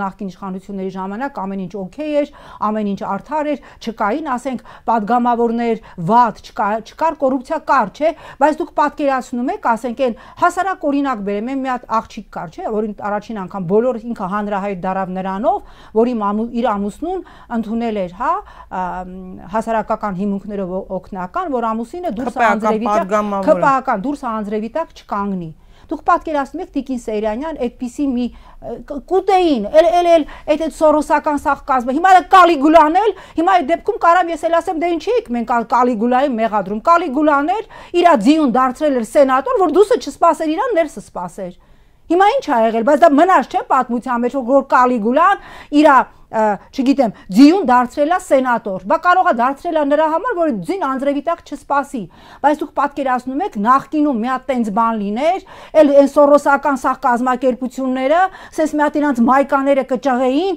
Նախկին իշխանությունների ժամանակ ամեն ինչ օքեյ էր, ամեն ինչ արդար էր, չկային, ասենք, падգամավորներ, վատ, չկար, չկար կոռուպցիա կար, չէ, բայց դուք պատկերացնում եք, ասենք, այն հասարակ օրինակ բերեմ, մի հատ աղջիկ կար, չէ, որին առաջին անգամ բոլոր ինքը հանրահայտ դարավ նրանով, որի իր ամուսնուն ընդունել էր, հա, հասարակական հիմունքներով օգնական, որ ամուսինը դուրս անձրևի տակ, քպական դուրս անձրևի տակ չկանգնի։ Դուք պատկերացնում եք Տիկին Սեյրանյան այդպիսի մի կուտեին, էլ էլ էլ այդ այդ սորոսական սաղկազմը։ Հիմա դա Կալիգուլան էլ, հիմա այդ դեպքում կարամ ես էլ ասեմ, դե ինչի՞ եք մենք Կալիգուլայի մեղադրում։ Կալիգուլան էր իր ձիուն դարձրել էր սենատոր, որ դուսը չսպասեր իրան, ներսը սպասեր։ Հիմա ի՞նչ ա եղել, բայց դա մնաց չէ պատմության մեջ, որ Կալիգուլան իր չգիտեմ, ձիուն դարձրելա սենատոր։ Բա կարողա դարձրելա նրա համար, որ ձին անձրևիտակ չսպասի։ Բայց դուք պատկերացնում եք նախկինում մի հատ տենց բան լիներ, էլ այն սորոսական սահ կազմակերպությունները, ասես մի հատ իրանց մայկաները կճղեին,